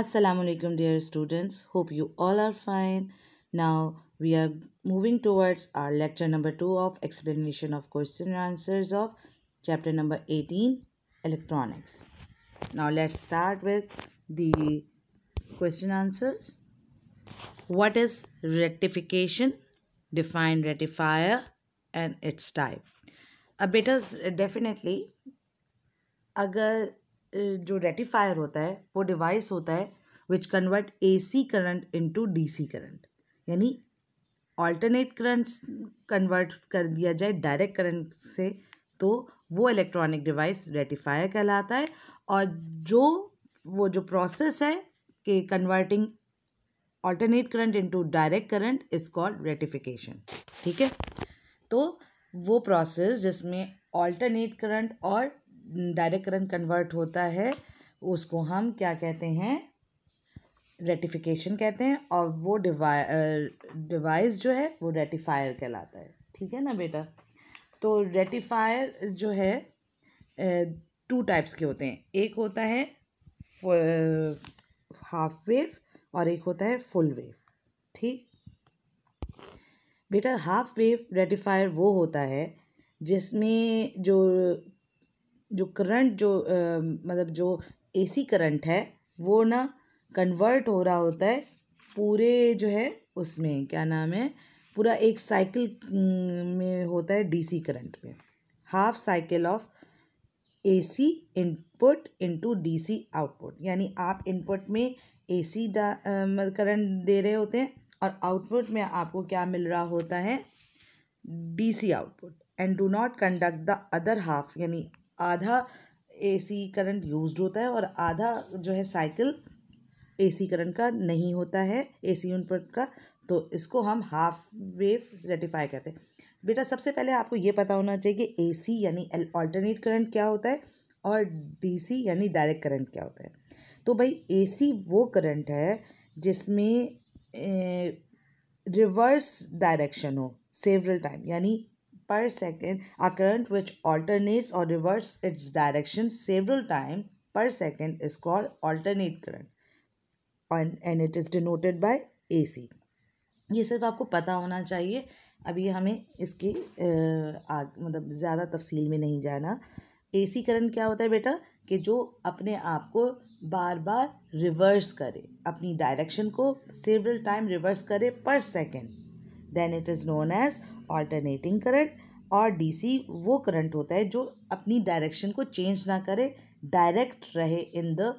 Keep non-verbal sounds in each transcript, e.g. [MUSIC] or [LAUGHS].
assalamu alaikum dear students hope you all are fine now we are moving towards our lecture number 2 of explanation of question and answers of chapter number 18 electronics now let's start with the question answers what is rectification define rectifier and its type a bit is definitely Agar जो रेटिफायर होता है वो device होता है which convert A C current into D C current यानी alternate current convert कर दिया जाए डायरेक्ट करंट से तो वो इलेक्ट्रॉनिक डिवाइस रेटिफायर कहलाता है और जो वो जो प्रोसेस है कि converting alternate current into direct current is called rectification ठीक है तो वो प्रोसेस जिसमें ऑल्टरनेट करंट और डायरेक्ट करंट कन्वर्ट होता है उसको हम क्या कहते हैं रेटिफिकेशन कहते हैं और वो डिवाइ डिवाइस जो है वो रेटिफायर कहलाता है ठीक है ना बेटा तो रेटिफायर जो है टू टाइप्स के होते हैं एक होता है हाफ वेव और एक होता है फुल वेव ठीक बेटा हाफ वेव रेटिफायर वो होता है जिसमें जो जो करंट जो आ, मतलब जो एसी करंट है वो ना कन्वर्ट हो रहा होता है पूरे जो है उसमें क्या नाम है पूरा एक साइकिल में होता है डीसी करंट में half cycle of AC input into DC output यानी आप इनपुट में एसी करंट मतलब दे रहे होते हैं और आउटपुट में आपको क्या मिल रहा होता है DC output and do not conduct the other half यानी आधा एसी करंट यूज्ड होता है और आधा जो है साइकिल एसी करंट का नहीं होता है एसी पर का तो इसको हम हाफ वेव रेटिफाई करते हैं बेटा सबसे पहले आपको ये पता होना चाहिए कि एसी यानी ऑल्टरनेट करंट क्या होता है और डीसी यानी डायरेक्ट करंट क्या होता है तो भाई एसी वो करंट है जिसमें रिवर्स डायरेक्शन हो सेवरल टाइम यानी per second, a current which alternates or reverses its direction several time per second is called alternate current and, and it is denoted by AC. ये सिर्फ आपको पता होना चाहिए अभी हमें इसकी आग मतलब ज़्यादा तफसील में नहीं जाना एसी करंट क्या होता है बेटा कि जो अपने आप को बार बार रिवर्स करे अपनी डायरेक्शन को सेवरल टाइम रिवर्स करे per second then it is known as alternating current और डीसी वो करंट होता है जो अपनी डायरेक्शन को चेंज ना करे डायरेक्ट रहे in the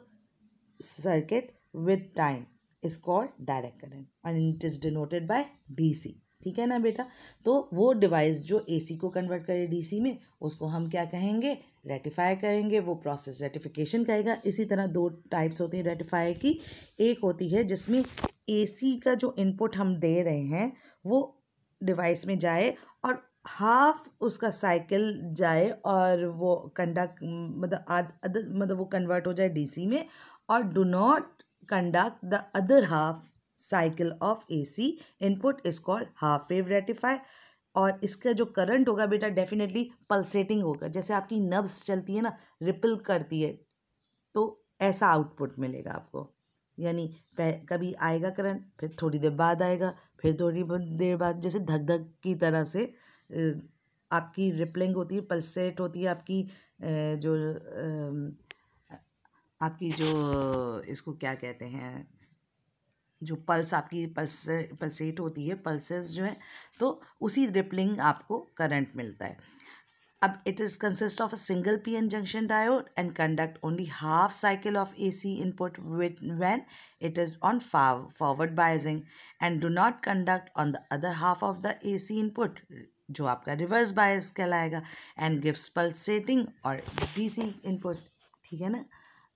circuit with time is direct direct and it is denoted by D C ठीक है ना बेटा तो वो डिवाइस जो एसी को कन्वर्ट करे डीसी में उसको हम क्या कहेंगे रेटिफाई करेंगे वो प्रोसेस रेटिफिकेशन कहेगा इसी तरह दो टाइप्स होती हैं रेटिफाई की एक होती है जिसमें एसी का जो इनपुट हम दे रहे हैं वो डिवाइस में जाए और हाफ उसका साइकिल जाए और वो कंडक्ट मतलब मतलब वो कन्वर्ट हो जाए डीसी में और do not conduct the other half cycle of AC input is called half wave rectify और इसका जो करंट होगा बेटा डेफिनेटली पल्सेटिंग होगा जैसे आपकी नर्व्स चलती है ना रिपल करती है तो ऐसा आउटपुट मिलेगा आपको यानी कभी आएगा करंट फिर थोड़ी देर बाद आएगा फिर थोड़ी देर बाद जैसे धक धक की तरह से आपकी रिपलिंग होती है पल्सेट होती है आपकी जो आपकी जो इसको क्या कहते हैं जो पल्स आपकी पल्स पल्सेट होती है पल्सेस जो है तो उसी रिपलिंग आपको करंट मिलता है अब it is consist of a single P N junction diode and conduct only half cycle of A C input with when it is on forward biasing and do not conduct on the other half of the A C input जो आपका reverse bias कहलाएगा and gives pulsating और सी input ठीक है ना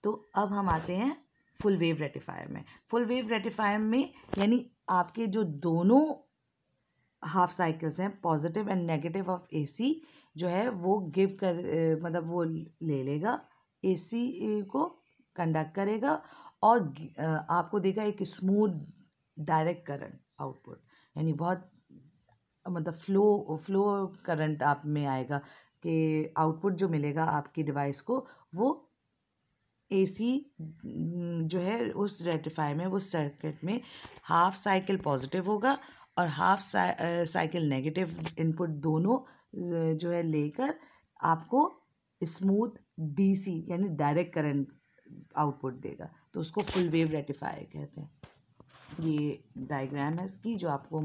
तो अब हम आते हैं फुल वेव रेटिफायर में फुल वेव रेटिफायर में यानी आपके जो दोनों हाफ साइकिल्स हैं positive and negative of AC जो है वो गिव कर मतलब वो ले लेगा एसी को कंडक्ट करेगा और आपको देगा एक स्मूथ डायरेक्ट करंट आउटपुट यानी बहुत मतलब फ्लो फ्लो करंट आप में आएगा कि आउटपुट जो मिलेगा आपकी डिवाइस को वो एसी जो है उस रेक्टिफायर में उस सर्किट में हाफ साइकिल पॉजिटिव होगा और हाफ साइकिल नेगेटिव इनपुट दोनों जो है लेकर आपको स्मूथ डीसी यानी डायरेक्ट करंट आउटपुट देगा तो उसको फुल वेव रेटिफायर कहते हैं ये डायग्राम है इसकी जो आपको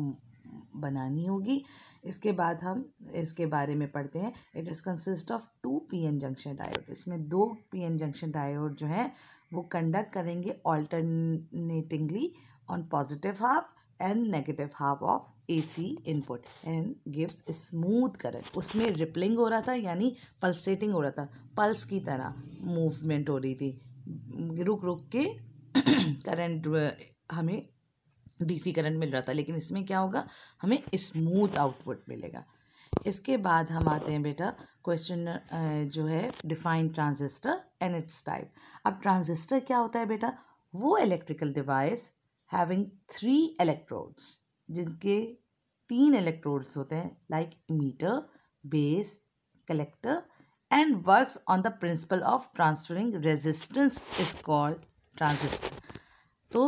बनानी होगी इसके बाद हम इसके बारे में पढ़ते हैं it is consist of two PN junction diode इसमें दो पीएन जंक्शन डायोड जो हैं वो कंडक्ट करेंगे alternatingly on positive half and negative half of AC input and gives smooth current उसमें रिपलिंग हो रहा था यानी पल्सेटिंग हो रहा था पल्स की तरह मूवमेंट हो रही थी रुक रुक के करंट [CLEARS THROAT] हमें डीसी करंट मिल रहा था लेकिन इसमें क्या होगा हमें स्मूथ आउटपुट मिलेगा इसके बाद हम आते हैं बेटा क्वेश्चन जो है defined transistor and its type अब ट्रांजिस्टर क्या होता है बेटा वो electrical device having three electrodes जिनके तीन इलेक्ट्रोड्स होते हैं like emitter base collector and works on the principle of transferring resistance is called transistor तो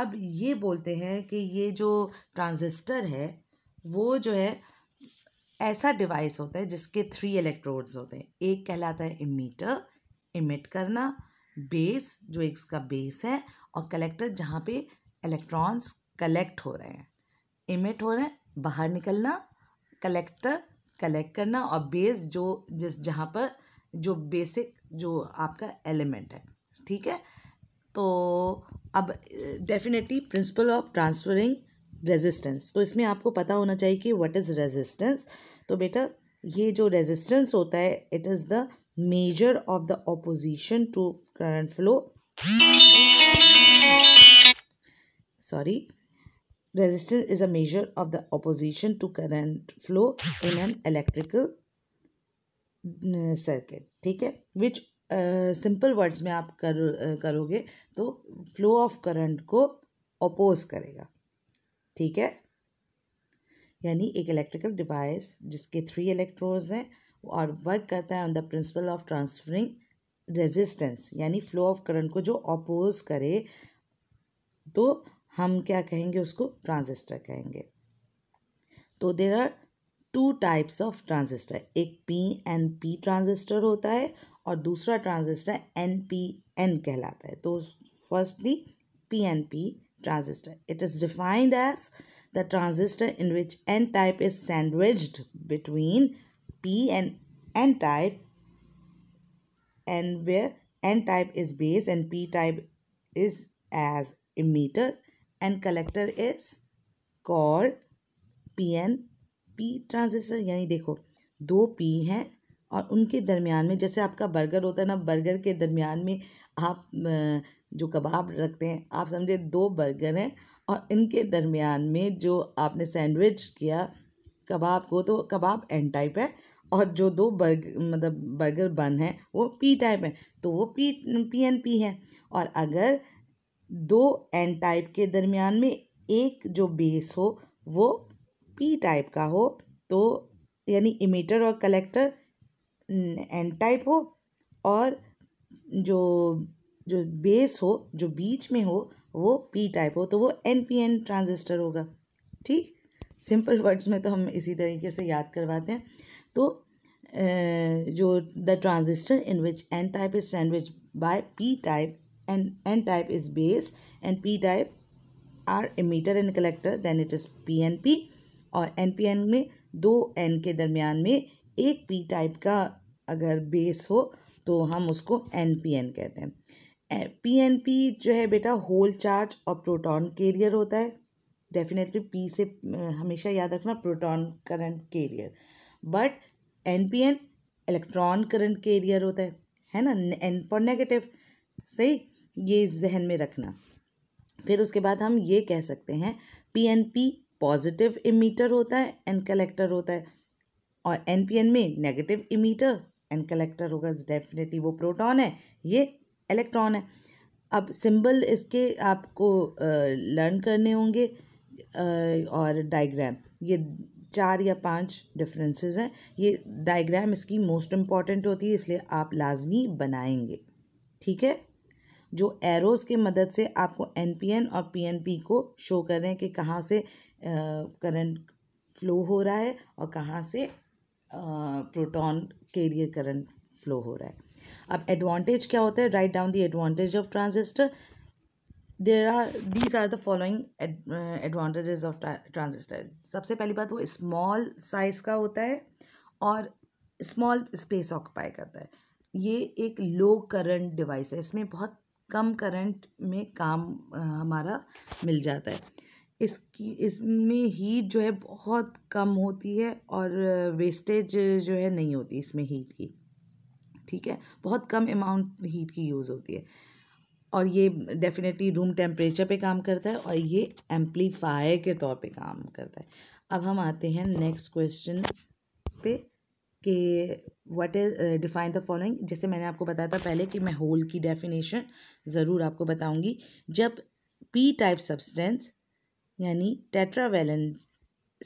अब ये बोलते हैं कि ये जो ट्रांजिस्टर है वो जो है ऐसा डिवाइस होता है जिसके थ्री इलेक्ट्रोड्स होते हैं एक कहलाता है इमीटर इमिट करना बेस जो एक इसका बेस है और कलेक्टर जहाँ पे इलेक्ट्रॉन्स कलेक्ट हो रहे हैं इमिट हो रहे हैं बाहर निकलना कलेक्टर कलेक्ट करना और बेस जो जिस जहाँ पर जो बेसिक जो आपका एलिमेंट है ठीक है तो अब definitely principle of transferring resistance तो इसमें आपको पता होना चाहिए कि व्हाट इज़ रेजिस्टेंस तो बेटा ये जो रेजिस्टेंस होता है it is the measure of the opposition to current flow sorry resistance is a measure of the opposition to current flow in an electrical circuit ठीक है विच सिंपल वर्ड्स में आप कर करोगे तो फ्लो ऑफ करंट को अपोज करेगा ठीक है यानी एक इलेक्ट्रिकल डिवाइस जिसके थ्री इलेक्ट्रोड्स हैं और वर्क करता है on the principle of transferring resistance यानी फ्लो ऑफ करंट को जो अपोज करे तो हम क्या कहेंगे उसको ट्रांजिस्टर कहेंगे तो there are two types of transistor एक पी एंड पी ट्रांजिस्टर होता है और दूसरा ट्रांजिस्टर एन पी एन कहलाता है तो firstly P N P transistor it is defined as the transistor in which N type is sandwiched between P N N type N N type is type and P type is as emitter and collector is called P N P transistor यानी देखो दो P हैं और उनके दरमियान में जैसे आपका बर्गर होता है ना बर्गर के दरमियान में आप जो कबाब रखते हैं आप समझे दो बर्गर हैं और इनके दरमियान में जो आपने सैंडविच किया कबाब को तो कबाब एन टाइप है और जो दो बर्ग मतलब बर्गर बन है वो पी टाइप है तो वो पी पी एन पी है और अगर दो एन टाइप के दरमियान में एक जो बेस हो वो पी टाइप का हो तो यानी इमीटर और कलेक्टर एन टाइप हो और जो जो बेस हो जो बीच में हो वो पी टाइप हो तो वो एन पी एन ट्रांजिस्टर होगा ठीक सिंपल वर्ड्स [LAUGHS] में तो हम इसी तरीके से याद करवाते हैं तो जो the transistor in which N type is sandwich by P type and N type is base and P type are emitter and collector then it is P N P और एन पी एन में दो N के दरमियान में एक P type का अगर base हो तो हम उसको एन पी एन कहते हैं पी एन पी जो है बेटा होल चार्ज और प्रोटॉन कैरियर होता है डेफिनेटली पी से हमेशा याद रखना proton current carrier but N P N electron current carrier होता है है ना एन फॉर नेगेटिव सही ये जहन में रखना फिर उसके बाद हम ये कह सकते हैं P N P positive emitter होता है एंड कलेक्टर होता है और एन पी एन में नेगेटिव इमीटर एंड कलेक्टर होगा डेफिनेटली वो प्रोटॉन है ये इलेक्ट्रॉन है अब सिंबल इसके आपको लर्न करने होंगे और डायग्राम ये चार या पांच डिफरेंसेस हैं ये डायग्राम इसकी मोस्ट इम्पॉर्टेंट होती है इसलिए आप लाजमी बनाएंगे ठीक है जो एरोज़ के मदद से आपको एन और पी को शो कर रहे हैं कि कहाँ से करंट फ्लो हो रहा है और कहाँ से प्रोटॉन कैरियर करंट फ्लो हो रहा है अब एडवांटेज क्या होता है write down the advantage of transistor there are these are the following advantages of transistor सबसे पहली बात वो स्मॉल साइज का होता है और स्मॉल स्पेस ऑक्यूपाई करता है ये एक लो करंट डिवाइस है इसमें बहुत कम करंट में काम हमारा मिल जाता है इसकी इसमें हीट जो है बहुत कम होती है और वेस्टेज जो है नहीं होती इसमें हीट की ठीक है बहुत कम अमाउंट हीट की यूज़ होती है और ये डेफिनेटली रूम टेम्परेचर पे काम करता है और ये एम्पलीफायर के तौर पे काम करता है अब हम आते हैं नेक्स्ट क्वेश्चन पे कि what is define the following जैसे मैंने आपको बताया था पहले कि मैं होल की डेफिनेशन ज़रूर आपको बताऊंगी जब पी टाइप सब्सटेंस यानी tetravalent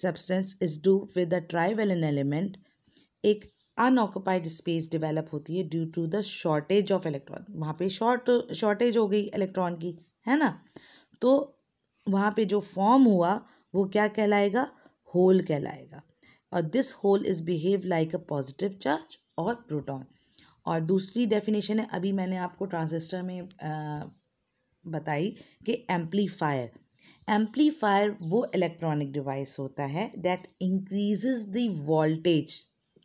substance is do with the trivalent element एक अनऑक्यूपाइड स्पेस डिवेलप होती है due to the shortage of electron वहाँ पे शॉर्ट शॉर्टेज हो गई इलेक्ट्रॉन की है ना तो वहाँ पे जो फॉर्म हुआ वो क्या कहलाएगा होल कहलाएगा और this hole is behave like a positive charge और प्रोटॉन और दूसरी डेफिनेशन है अभी मैंने आपको ट्रांजिस्टर में आ, बताई कि एम्पलीफायर एम्पलीफायर वो इलेक्ट्रॉनिक डिवाइस होता है that increases the voltage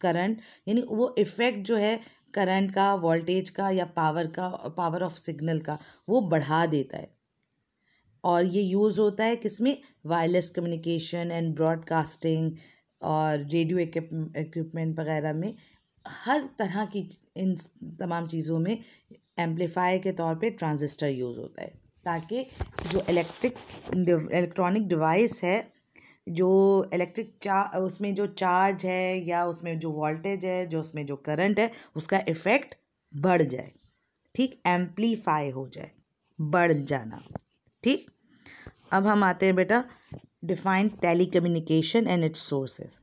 current यानी वो इफ़ेक्ट जो है करंट का वोल्टेज का या पावर का पावर ऑफ सिग्नल का वो बढ़ा देता है और ये यूज़ होता है किसमें वायरलेस कम्युनिकेशन एंड ब्रॉडकास्टिंग और रेडियो इक्विपमेंट वगैरह में हर तरह की इन तमाम चीज़ों में एम्पलीफायर के तौर पे ट्रांजिस्टर यूज़ होता है ताकि जो इलेक्ट्रिक इलेक्ट्रॉनिक डिवाइस है जो इलेक्ट्रिक चार उसमें जो चार्ज है या उसमें जो वोल्टेज है जो उसमें जो करंट है उसका इफ़ेक्ट बढ़ जाए ठीक एम्पलीफाई हो जाए बढ़ जाना ठीक अब हम आते हैं बेटा defined telecommunication and its sources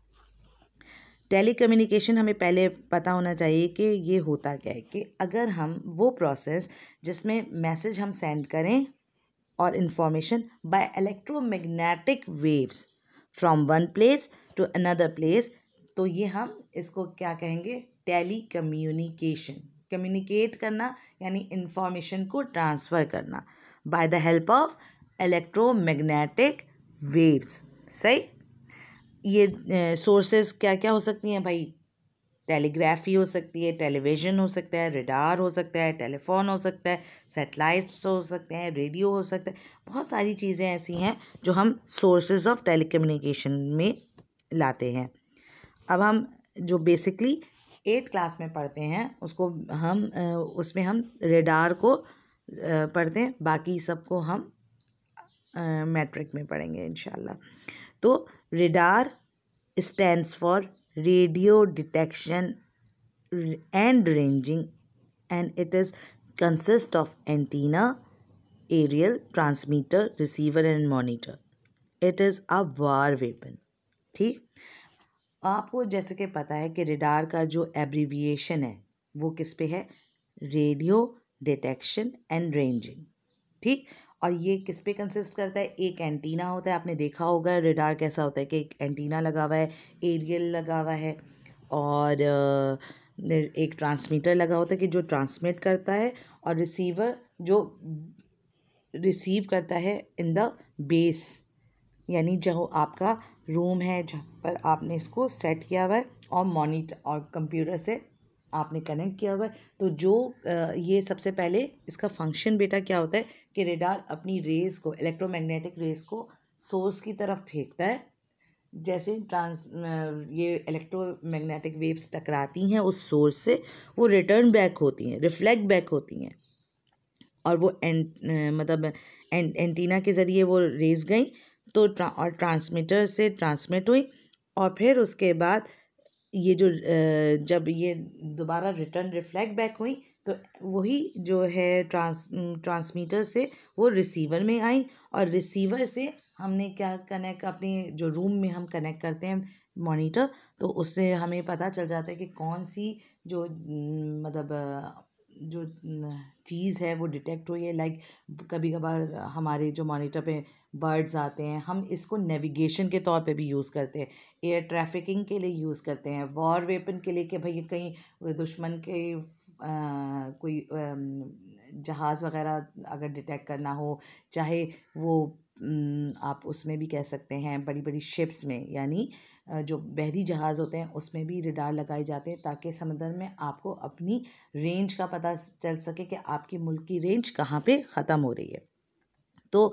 telecommunication हमें पहले पता होना चाहिए कि ये होता क्या है कि अगर हम वो प्रोसेस जिसमें मैसेज हम सेंड करें और information by electromagnetic waves from one place to another place तो ये हम इसको क्या कहेंगे टेली कम्युनिकेशन कम्युनिकेट करना यानी इन्फॉर्मेशन को ट्रांसफ़र करना by the help of electromagnetic waves सही ये सोर्सेज क्या क्या हो सकती हैं भाई टेलीग्राफी हो सकती है टेलीविज़न हो सकता है रेडार हो सकता है टेलीफोन हो सकता है सेटेलाइट्स हो सकते हैं रेडियो हो सकता है बहुत सारी चीज़ें ऐसी हैं जो हम सोर्सेज ऑफ टेलीकम्युनिकेशन में लाते हैं अब हम जो बेसिकली एट क्लास में पढ़ते हैं उसको हम उसमें हम रेडार को पढ़ते हैं बाकी सबको हम मैट्रिक में पढ़ेंगे इन तो radar stands for radio detection and ranging and it is consist of antenna aerial transmitter receiver and monitor it is a war weapon ठीक आपको जैसे कि पता है कि रिडार का जो एब्रीविएशन है वो किस पे है रेडियो डिटेक्शन एंड रेंजिंग ठीक और ये किस पे कंसिस्ट करता है एक एंटीना होता है आपने देखा होगा रेडार कैसा होता है कि एक एंटीना लगा हुआ है एरियल लगा हुआ है और एक ट्रांसमीटर लगा होता है कि जो ट्रांसमिट करता है और रिसीवर जो रिसीव करता है इन द बेस यानी जो आपका रूम है जहाँ पर आपने इसको सेट किया हुआ है और मॉनिटर और कंप्यूटर से आपने कनेक्ट किया हुआ है तो जो ये सबसे पहले इसका फंक्शन बेटा क्या होता है कि रेडार अपनी रेज को इलेक्ट्रोमैग्नेटिक रेज को सोर्स की तरफ फेंकता है जैसे ट्रांस ये इलेक्ट्रोमैग्नेटिक वेव्स टकराती हैं उस सोर्स से वो रिटर्न बैक होती हैं रिफ्लेक्ट बैक होती हैं और वो एं, मतलब एं, एंटीना के ज़रिए वो रेस गई तो ट्रा, और ट्रांसमीटर से ट्रांसमिट हुई और फिर उसके बाद ये जो जब ये दोबारा रिटर्न रिफ्लेक्ट बैक हुई तो वही जो है ट्रांस ट्रांसमीटर से वो रिसीवर में आई और रिसीवर से हमने क्या कनेक्ट अपने जो रूम में हम कनेक्ट करते हैं मॉनिटर तो उससे हमें पता चल जाता है कि कौन सी जो मतलब जो चीज़ है वो डिटेक्ट हुई है लाइक कभी कभार हमारे जो मॉनिटर पे बर्ड्स आते हैं हम इसको नेविगेशन के तौर पे भी यूज़ करते हैं एयर ट्रैफिकिंग के लिए यूज़ करते हैं वॉर वेपन के लिए कि भाई कहीं दुश्मन के आ, कोई जहाज़ वगैरह अगर डिटेक्ट करना हो चाहे वो आप उसमें भी कह सकते हैं बड़ी बड़ी शिप्स में यानी जो बहरी जहाज़ होते हैं उसमें भी रिडार लगाए जाते हैं ताकि समंदर में आपको अपनी रेंज का पता चल सके कि आपकी मुल्क की रेंज कहाँ पे ख़त्म हो रही है तो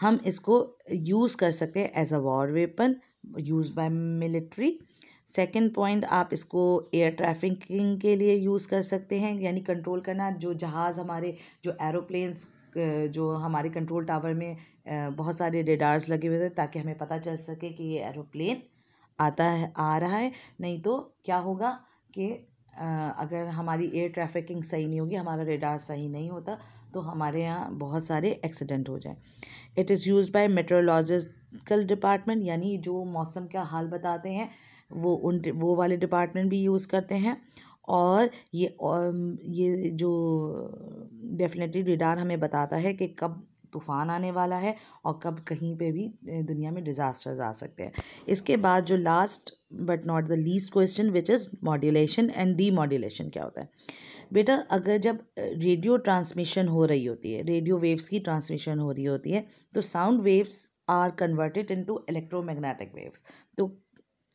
हम इसको यूज़ कर सकते हैं as a war weapon use by military second point आप इसको एयर ट्रैफिकिंग के लिए यूज़ कर सकते हैं यानी कंट्रोल करना जो जहाज़ हमारे जो एरोप्लेन्स जो हमारे कंट्रोल टावर में बहुत सारे रेडार्स लगे हुए थे ताकि हमें पता चल सके कि ये एरोप्लेन आता है आ रहा है नहीं तो क्या होगा कि अगर हमारी एयर ट्रैफिकिंग सही नहीं होगी हमारा रेडार सही नहीं होता तो हमारे यहाँ बहुत सारे एक्सीडेंट हो जाए it is use by meteorological department यानी जो मौसम का हाल बताते हैं वो उन वो वाले डिपार्टमेंट भी यूज़ करते हैं और ये और ये जो डेफिनेटली रिडार हमें बताता है कि कब तूफ़ान आने वाला है और कब कहीं पे भी दुनिया में डिज़ास्टर्स आ सकते हैं इसके बाद जो last but not the least question which is modulation and demodulation क्या होता है बेटा अगर जब रेडियो ट्रांसमिशन हो रही होती है रेडियो वेव्स की ट्रांसमिशन हो रही होती है तो sound waves are converted into electromagnetic waves तो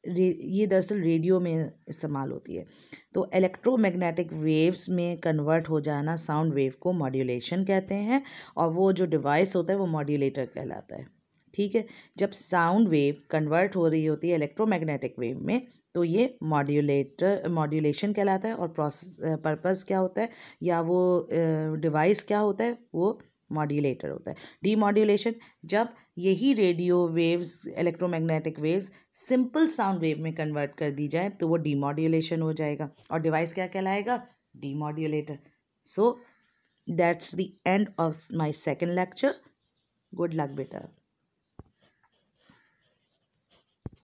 ये दरअसल रेडियो में इस्तेमाल होती है तो इलेक्ट्रोमैग्नेटिक वेव्स में कन्वर्ट हो जाना साउंड वेव को मॉड्यूलेशन कहते हैं और वो जो डिवाइस होता है वो मॉड्यूलेटर कहलाता है ठीक है जब साउंड वेव कन्वर्ट हो रही होती है इलेक्ट्रोमैग्नेटिक वेव में तो ये मॉड्यूलेटर मॉड्यूलेशन कहलाता है और प्रोसेस पर्पज़ क्या होता है या वो डिवाइस क्या होता है वो मॉड्यूलेटर होता है डीमॉड्यूलेशन जब यही radio waves electromagnetic waves simple sound wave में कन्वर्ट कर दी जाए तो वो डीमॉड्यूलेशन हो जाएगा और डिवाइस क्या कहलाएगा demodulator so that's the end of my second lecture good luck बेटा